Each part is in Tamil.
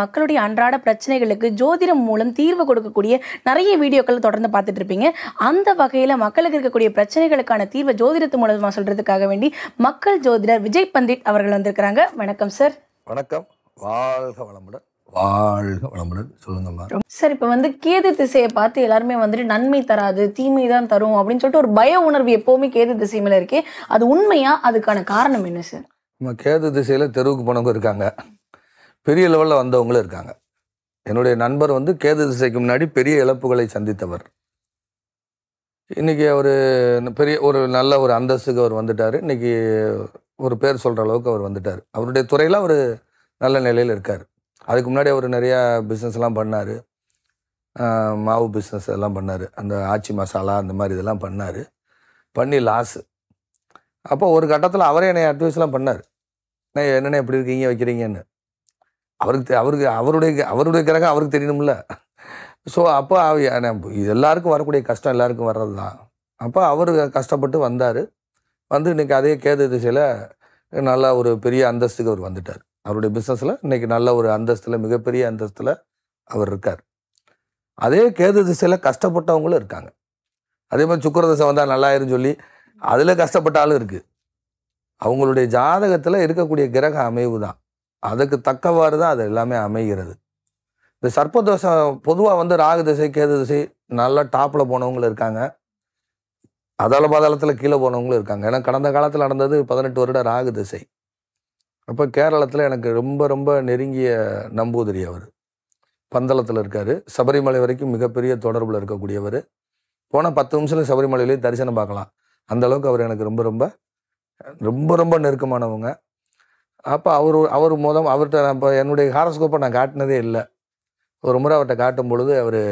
மக்களுடைய அன்றாட பிரச்சனைகளுக்கு ஜோதிடம் மூலம் தீர்வு கொடுக்கக்கூடிய நிறைய வீடியோக்கள் தொடர்ந்து பார்த்துட்டு இருப்பீங்க அந்த வகையில் மக்களுக்கு இருக்கக்கூடிய பிரச்சனைகளுக்கான தீர்வை ஜோதிடத்து மூலமாக சொல்றதுக்காக வேண்டி மக்கள் ஜோதிடர் விஜய் பண்டிட் அவர்கள் வந்திருக்கிறாங்க வணக்கம் சார் வணக்கம் வாழ்க வளமுடன் வாழ்க வளமுடன் சொல்லுங்க சார் இப்போ வந்து கேது திசையை பார்த்து எல்லாருமே வந்துட்டு நன்மை தராது தீமை தான் தரும் அப்படின்னு சொல்லிட்டு ஒரு பய உணர்வு எப்பவுமே கேது திசை மேலே இருக்கே அது உண்மையா அதுக்கான காரணம் என்ன சார் நம்ம கேது திசையில் தெருவுக்கு போனவங்க இருக்காங்க பெரிய லெவலில் வந்தவங்களும் இருக்காங்க என்னுடைய நண்பர் வந்து கேது திசைக்கு முன்னாடி பெரிய இழப்புகளை சந்தித்தவர் இன்றைக்கி அவர் பெரிய ஒரு நல்ல ஒரு அந்தஸ்துக்கு அவர் வந்துட்டார் இன்றைக்கி ஒரு பேர் சொல்கிற அளவுக்கு அவர் வந்துட்டார் அவருடைய துறையில் அவர் நல்ல நிலையில் இருக்கார் அதுக்கு முன்னாடி அவர் நிறையா பிஸ்னஸ்லாம் பண்ணார் மாவு பிஸ்னஸ் எல்லாம் பண்ணார் அந்த ஆச்சி மசாலா அந்த மாதிரி இதெல்லாம் பண்ணார் பண்ணி லாஸு அப்போ ஒரு கட்டத்தில் அவரே என்னை அட்வைஸ்லாம் பண்ணார் நான் என்னென்ன எப்படி இருக்கீங்க வைக்கிறீங்கன்னு அவருக்கு அவருக்கு அவருடைய அவருடைய கிரகம் அவருக்கு தெரியணும்ல ஸோ அப்போ இது எல்லாருக்கும் வரக்கூடிய கஷ்டம் எல்லாருக்கும் வர்றது தான் அப்போ அவர் கஷ்டப்பட்டு வந்தார் வந்து இன்றைக்கி அதே கேது திசையில் நல்லா ஒரு பெரிய அந்தஸ்துக்கு அவர் வந்துட்டார் அவருடைய பிஸ்னஸில் இன்றைக்கி நல்ல ஒரு அந்தஸ்தில் மிகப்பெரிய அந்தஸ்தில் அவர் இருக்கார் அதே கேது திசையில் கஷ்டப்பட்டவங்களும் இருக்காங்க அதே மாதிரி சுக்கரதசை திசை வந்தால் நல்லாயிருன்னு சொல்லி அதில் கஷ்டப்பட்டாலும் இருக்குது அவங்களுடைய ஜாதகத்தில் இருக்கக்கூடிய கிரக அமைவு தான் அதுக்கு தக்கவாறு தான் அது எல்லாமே அமைகிறது இந்த சர்ப்பதோஷம் பொதுவாக வந்து ராகு திசை கேது திசை நல்லா டாப்பில் போனவங்களும் இருக்காங்க அதால பாதாளத்தில் கீழே போனவங்களும் இருக்காங்க ஏன்னா கடந்த காலத்தில் நடந்தது பதினெட்டு வருட ராகு திசை அப்போ கேரளத்தில் எனக்கு ரொம்ப ரொம்ப நெருங்கிய நம்பூதிரி அவர் பந்தளத்தில் இருக்கார் சபரிமலை வரைக்கும் மிகப்பெரிய தொடர்பில் இருக்கக்கூடியவர் போனால் பத்து நிமிஷத்தில் சபரிமலையிலேயே தரிசனம் பார்க்கலாம் அந்தளவுக்கு அவர் எனக்கு ரொம்ப ரொம்ப ரொம்ப ரொம்ப நெருக்கமானவங்க அப்போ அவர் அவர் மூலம் அவர்கிட்ட நான் இப்போ என்னுடைய ஹாரஸ்கோப்பை நான் காட்டினதே இல்லை ஒரு முறை அவர்கிட்ட காட்டும் பொழுது அவர்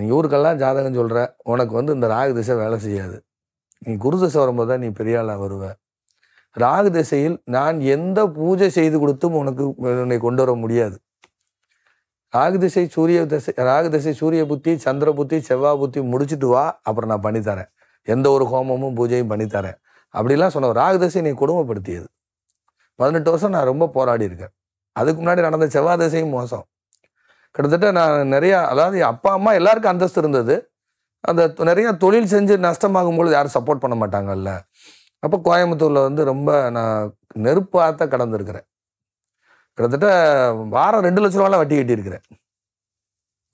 நீ ஊருக்கெல்லாம் ஜாதகம் சொல்கிற உனக்கு வந்து இந்த ராகு திசை வேலை செய்யாது நீ குரு திசை வரும்போது தான் நீ பெரிய ஆளாக வருவ ராகு திசையில் நான் எந்த பூஜை செய்து கொடுத்தும் உனக்கு என்னை கொண்டு வர முடியாது ராகு திசை சூரிய திசை ராகு திசை சூரிய புத்தி சந்திர புத்தி செவ்வாய் புத்தி முடிச்சுட்டு வா அப்புறம் நான் பண்ணித்தரேன் எந்த ஒரு ஹோமமும் பூஜையும் பண்ணித்தரேன் அப்படிலாம் சொன்ன ராகு திசை நீ கொடுமைப்படுத்தியது பதினெட்டு வருஷம் நான் ரொம்ப போராடி இருக்கேன் அதுக்கு முன்னாடி நடந்த செவ்வாய் திசையும் மோசம் கிட்டத்தட்ட நான் நிறையா அதாவது அப்பா அம்மா எல்லாருக்கும் அந்தஸ்து இருந்தது அந்த நிறையா தொழில் செஞ்சு நஷ்டமாகும்பொழுது யாரும் சப்போர்ட் பண்ண மாட்டாங்கல்ல அப்போ கோயம்புத்தூரில் வந்து ரொம்ப நான் நெருப்பாக தான் கடந்திருக்கிறேன் கிட்டத்தட்ட வாரம் ரெண்டு லட்ச ரூபாலாம் வட்டி கட்டியிருக்கிறேன்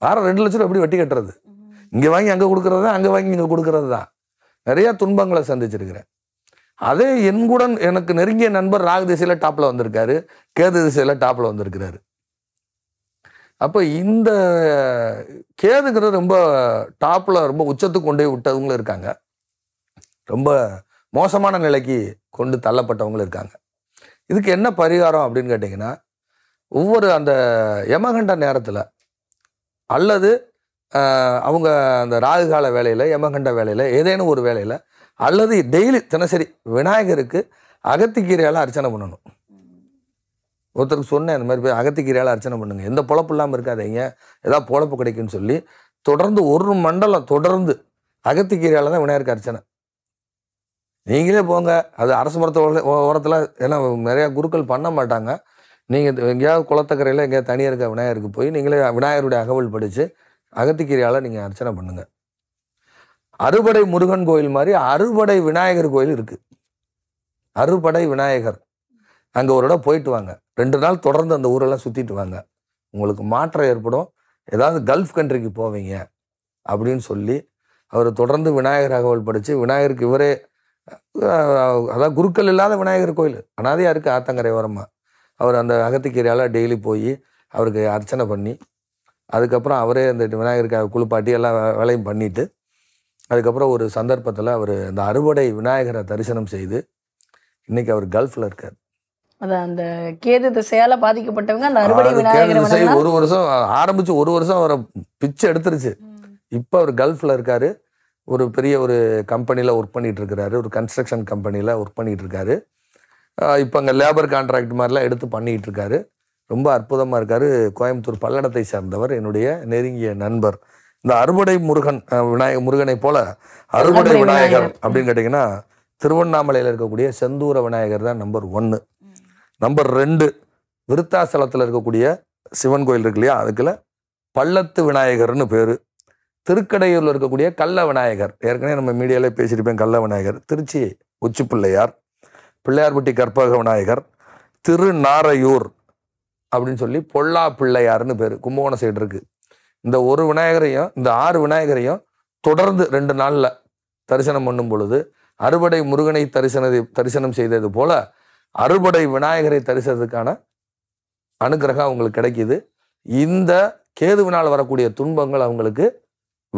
வாரம் ரெண்டு லட்ச ரூபா எப்படி வட்டி கட்டுறது இங்கே வாங்கி அங்கே கொடுக்குறது தான் அங்கே வாங்கி இங்கே கொடுக்குறது தான் நிறையா துன்பங்களை சந்திச்சிருக்கிறேன் அதே என்குடன் எனக்கு நெருங்கிய நண்பர் ராகு திசையில் டாப்பில் வந்திருக்காரு கேது திசையில் டாப்பில் வந்திருக்கிறாரு அப்போ இந்த கேதுங்கிறது ரொம்ப டாப்பில் ரொம்ப உச்சத்துக்கு கொண்டு போய் விட்டவங்களும் இருக்காங்க ரொம்ப மோசமான நிலைக்கு கொண்டு தள்ளப்பட்டவங்களும் இருக்காங்க இதுக்கு என்ன பரிகாரம் அப்படின்னு கேட்டிங்கன்னா ஒவ்வொரு அந்த யமகண்ட நேரத்தில் அல்லது அவங்க அந்த ராகுகால வேலையில் யமகண்ட வேலையில் ஏதேனும் ஒரு வேலையில் அல்லது டெய்லி தினசரி விநாயகருக்கு அகத்திக்கீரையால் அர்ச்சனை பண்ணணும் ஒருத்தருக்கு சொன்னேன் இந்த மாதிரி போய் அகத்திக்கீரையால் அர்ச்சனை பண்ணுங்கள் எந்த பொழப்பு இல்லாமல் இருக்காதீங்க ஏதாவது பொழப்பு கிடைக்குன்னு சொல்லி தொடர்ந்து ஒரு மண்டலம் தொடர்ந்து அகத்திக்கீரையால் தான் விநாயகருக்கு அர்ச்சனை நீங்களே போங்க அது அரசு மரத்தை ஓரத்தில் ஏன்னா நிறையா குருக்கள் பண்ண மாட்டாங்க நீங்கள் எங்கேயாவது குளத்தக்கரையில் எங்கேயாவது தனியாக இருக்க விநாயகருக்கு போய் நீங்களே விநாயகருடைய அகவல் படித்து அகத்திக்கீரையால் நீங்கள் அர்ச்சனை பண்ணுங்கள் அறுபடை முருகன் கோயில் மாதிரி அறுபடை விநாயகர் கோயில் இருக்குது அறுபடை விநாயகர் அங்கே ஒரு இடம் போயிட்டு வாங்க ரெண்டு நாள் தொடர்ந்து அந்த ஊரெல்லாம் சுற்றிட்டு வாங்க உங்களுக்கு மாற்றம் ஏற்படும் ஏதாவது கல்ஃப் கண்ட்ரிக்கு போவீங்க அப்படின்னு சொல்லி அவர் தொடர்ந்து விநாயகர் அகவல் படித்து விநாயகருக்கு இவரே அதாவது குருக்கள் இல்லாத விநாயகர் கோயில் அனாதையாக இருக்குது ஆத்தங்கரை ஓரமாக அவர் அந்த அகத்திக்கீரையால் டெய்லி போய் அவருக்கு அர்ச்சனை பண்ணி அதுக்கப்புறம் அவரே அந்த விநாயகருக்கு குளிப்பாட்டி எல்லாம் வேலையும் பண்ணிவிட்டு அதுக்கப்புறம் ஒரு சந்தர்ப்பத்தில் அவர் அந்த அறுவடை விநாயகரை தரிசனம் செய்து இன்னைக்கு அவர் கல்ஃபில் இருக்கார் அதான் அந்த கேது திசையால பாதிக்கப்பட்டவங்க அந்த அறுவடை விநாயகர் ஒரு வருஷம் ஆரம்பிச்சு ஒரு வருஷம் அவரை பிச்சை எடுத்துருச்சு இப்போ அவர் கல்ஃபில் இருக்காரு ஒரு பெரிய ஒரு கம்பெனியில் ஒர்க் பண்ணிட்டு இருக்கிறாரு ஒரு கன்ஸ்ட்ரக்ஷன் கம்பெனியில் ஒர்க் பண்ணிட்டு இருக்காரு இப்போ அங்கே லேபர் கான்ட்ராக்ட் மாதிரிலாம் எடுத்து பண்ணிட்டு இருக்காரு ரொம்ப அற்புதமாக இருக்காரு கோயம்புத்தூர் பல்லடத்தை சார்ந்தவர் என்னுடைய நெருங்கிய நண்பர் இந்த அறுபடை முருகன் விநாயக முருகனை போல அறுபடை விநாயகர் அப்படின்னு கேட்டிங்கன்னா திருவண்ணாமலையில் இருக்கக்கூடிய செந்தூர விநாயகர் தான் நம்பர் ஒன்று நம்பர் ரெண்டு விருத்தாசலத்தில் இருக்கக்கூடிய சிவன் கோயில் இருக்கு இல்லையா அதுக்குள்ள பள்ளத்து விநாயகர்னு பேர் திருக்கடையூரில் இருக்கக்கூடிய கள்ள விநாயகர் ஏற்கனவே நம்ம மீடியாவிலே பேசியிருப்பேன் கள்ள விநாயகர் திருச்சி உச்சி பிள்ளையார் பிள்ளையார்பட்டி கற்பக விநாயகர் திருநாரையூர் அப்படின்னு சொல்லி பொல்லா பிள்ளையார்னு பேர் கும்பகோணம் சைடு இருக்குது இந்த ஒரு விநாயகரையும் இந்த ஆறு விநாயகரையும் தொடர்ந்து ரெண்டு நாளில் தரிசனம் பண்ணும் பொழுது அறுபடை முருகனை தரிசனத்தை தரிசனம் செய்தது போல அறுபடை விநாயகரை தரிசனத்துக்கான அனுகிரகம் அவங்களுக்கு கிடைக்கிது இந்த கேதுவினால் வரக்கூடிய துன்பங்கள் அவங்களுக்கு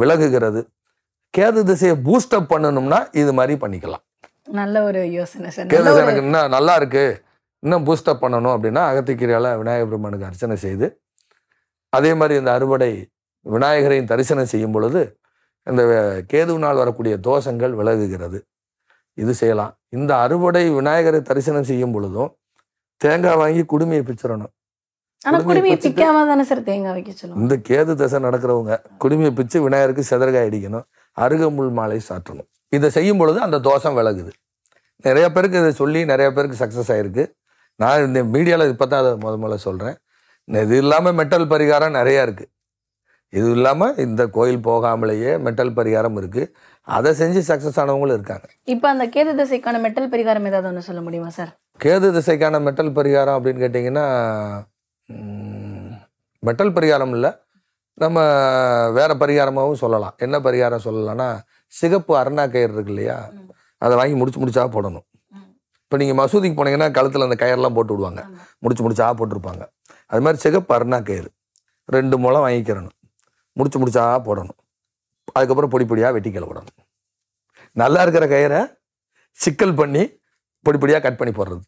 விலகுகிறது கேது திசையை பூஸ்டப் பண்ணணும்னா இது மாதிரி பண்ணிக்கலாம் நல்ல ஒரு யோசனை கேது எனக்கு இன்னும் நல்லா இருக்கு இன்னும் பூஸ்டப் பண்ணணும் அப்படின்னா அகத்திக்கிரியால விநாயகர் பெருமானுக்கு அர்ச்சனை செய்து அதே மாதிரி இந்த அறுவடை விநாயகரையும் தரிசனம் செய்யும் பொழுது இந்த கேதுவினால் வரக்கூடிய தோஷங்கள் விலகுகிறது இது செய்யலாம் இந்த அறுவடை விநாயகரை தரிசனம் செய்யும் பொழுதும் தேங்காய் வாங்கி குடுமையை பிச்சிடணும் இந்த கேது தசை நடக்கிறவங்க குடுமையை பிச்சு விநாயகருக்கு செதர்காய் அடிக்கணும் அருகமுள் மாலை சாற்றணும் இதை செய்யும் பொழுது அந்த தோஷம் விலகுது நிறைய பேருக்கு இதை சொல்லி நிறைய பேருக்கு சக்ஸஸ் ஆயிருக்கு நான் இந்த மீடியாவில் இப்போ தான் அதை முத முதல்ல சொல்கிறேன் இது இல்லாமல் மெட்டல் பரிகாரம் நிறையா இருக்குது இது இல்லாமல் இந்த கோயில் போகாமலேயே மெட்டல் பரிகாரம் இருக்குது அதை செஞ்சு சக்ஸஸ் ஆனவங்களும் இருக்காங்க இப்போ அந்த கேது திசைக்கான மெட்டல் பரிகாரம் ஏதாவது ஒன்று சொல்ல முடியுமா சார் கேது திசைக்கான மெட்டல் பரிகாரம் அப்படின்னு கேட்டிங்கன்னா மெட்டல் பரிகாரம் இல்லை நம்ம வேறு பரிகாரமாகவும் சொல்லலாம் என்ன பரிகாரம் சொல்லலாம்னா சிகப்பு அருணா கயிறு இருக்கு இல்லையா அதை வாங்கி முடிச்சு முடிச்சா போடணும் இப்போ நீங்கள் மசூதிக்கு போனீங்கன்னா கழுத்தில் அந்த கயர்லாம் போட்டு விடுவாங்க முடிச்சு முடிச்சா போட்டிருப்பாங்க அது மாதிரி சிகப்பு அருணா கயிறு ரெண்டு முளம் வாங்கிக்கிறணும் முடிச்சு முடிச்சா போடணும் அதுக்கப்புறம் பொடி பொடியாக வெட்டி கிளவிடணும் நல்லா இருக்கிற கயிறை சிக்கல் பண்ணி பொடி பொடியாக கட் பண்ணி போடுறது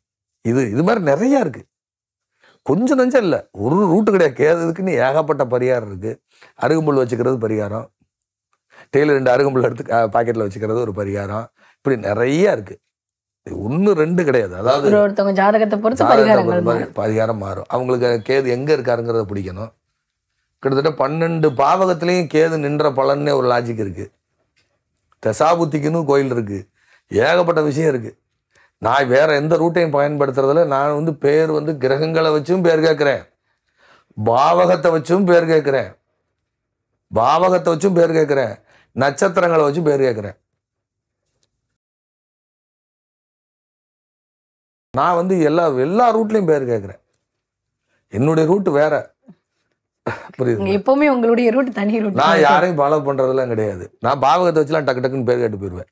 இது இது மாதிரி நிறையா இருக்குது கொஞ்சம் நஞ்சம் இல்லை ஒரு ரூட்டு கிடையாது கேதுக்குன்னு ஏகப்பட்ட பரிகாரம் இருக்குது அருகம்புல் வச்சுக்கிறது பரிகாரம் டெய்லர் ரெண்டு அருகம்புல் எடுத்து பாக்கெட்டில் வச்சுக்கிறது ஒரு பரிகாரம் இப்படி நிறையா இருக்குது ஒன்று ரெண்டு கிடையாது அதாவது ஒருத்தவங்க ஜாதகத்தை பொறுத்து பரிகாரம் மாறும் அவங்களுக்கு கேது எங்கே இருக்காருங்கிறத பிடிக்கணும் கிட்டத்தட்ட பன்னெண்டு பாவகத்துலேயும் கேது நின்ற பலன்னே ஒரு லாஜிக் இருக்குது தசாபுத்திக்குன்னு கோயில் இருக்குது ஏகப்பட்ட விஷயம் இருக்குது நான் வேறு எந்த ரூட்டையும் பயன்படுத்துறதில்ல நான் வந்து பேர் வந்து கிரகங்களை வச்சும் பேர் கேட்குறேன் பாவகத்தை வச்சும் பேர் கேட்குறேன் பாவகத்தை வச்சும் பேர் கேட்குறேன் நட்சத்திரங்களை வச்சும் பேர் கேட்குறேன் நான் வந்து எல்லா எல்லா ரூட்லேயும் பேர் கேட்குறேன் என்னுடைய ரூட்டு வேறு புரியுது எப்பவுமே உங்களுடைய ரூட் தனி ரூட் நான் யாரையும் ஃபாலோ பண்றதெல்லாம் கிடையாது நான் பாவகத்தை வச்சுலாம் டக்கு டக்குன்னு பேர் கேட்டு போயிடுவேன்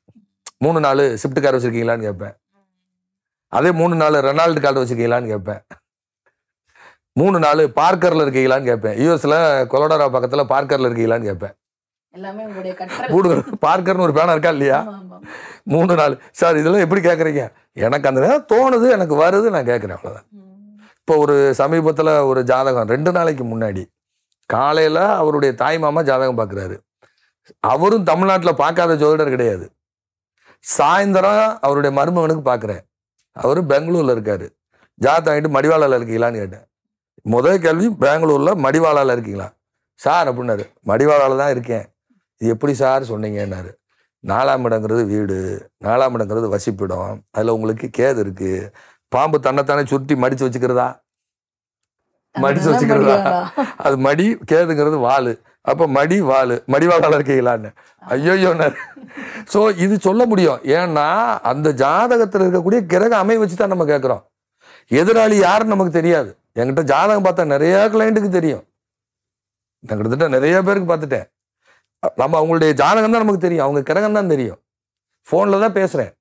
மூணு நாள் ஷிஃப்ட் கார் வச்சிருக்கீங்களான்னு கேட்பேன் அதே மூணு நாள் ரெனால்டு கார்டு வச்சிருக்கீங்களான்னு கேட்பேன் மூணு நாள் பார்க்கர்ல இருக்கீங்களான்னு கேட்பேன் யூஎஸ்ல கொலோடரா பக்கத்துல பார்க்கர்ல இருக்கீங்களான்னு கேட்பேன் பார்க்கர்னு ஒரு பேனா இருக்கா இல்லையா மூணு நாள் சார் இதெல்லாம் எப்படி கேட்குறீங்க எனக்கு அந்த நேரம் தோணுது எனக்கு வருது நான் கேட்குறேன் அவ்வளோதான் இப்போ ஒரு சமீபத்தில் ஒரு ஜாதகம் ரெண்டு நாளைக்கு முன்னாடி காலையில் அவருடைய தாய் மாமா ஜாதகம் பார்க்குறாரு அவரும் தமிழ்நாட்டில் பார்க்காத ஜோதிடர் கிடையாது சாயந்தரம் அவருடைய மருமகனுக்கு பார்க்குறேன் அவர் பெங்களூரில் இருக்கார் ஜாதகம் ஆகிட்டு மடிவாளால் இருக்கீங்களான்னு கேட்டேன் முதல் கேள்வி பெங்களூரில் மடிவாளால் இருக்கீங்களா சார் அப்படின்னாரு மடிவாளால் தான் இருக்கேன் இது எப்படி சார் சொன்னீங்கன்னாரு நாலாம் இடங்கிறது வீடு நாலாம் இடங்கிறது வசிப்பிடம் அதில் உங்களுக்கு கேது இருக்குது பாம்பு தன்னைத்தானே சுருட்டி மடித்து வச்சுக்கிறதா மடி சொச்சுக்கிறதா அது மடி கேதுங்கிறது வாலு அப்போ மடி வாலு மடிவாக்கால இருக்கீங்களான்னு ஐயோயோன்னாரு ஸோ இது சொல்ல முடியும் ஏன்னா அந்த ஜாதகத்தில் இருக்கக்கூடிய கிரக அமை வச்சு தான் நம்ம கேட்குறோம் எதிராளி யாருன்னு நமக்கு தெரியாது என்கிட்ட ஜாதகம் பார்த்தா நிறைய கிளைண்ட்டுக்கு தெரியும் நான் கிட்டத்தட்ட நிறைய பேருக்கு பார்த்துட்டேன் நம்ம அவங்களுடைய ஜாதகம் தான் நமக்கு தெரியும் அவங்க கிரகம் தான் தெரியும் ஃபோனில் தான் பேசுகிறேன்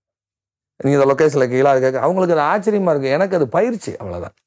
நீங்கள் இந்த லொக்கேஷனில் கீழே அது கேட்க அவங்களுக்கு அது ஆச்சரியமாக இருக்குது எனக்கு அது பயிற்சி அவ்வளோதான்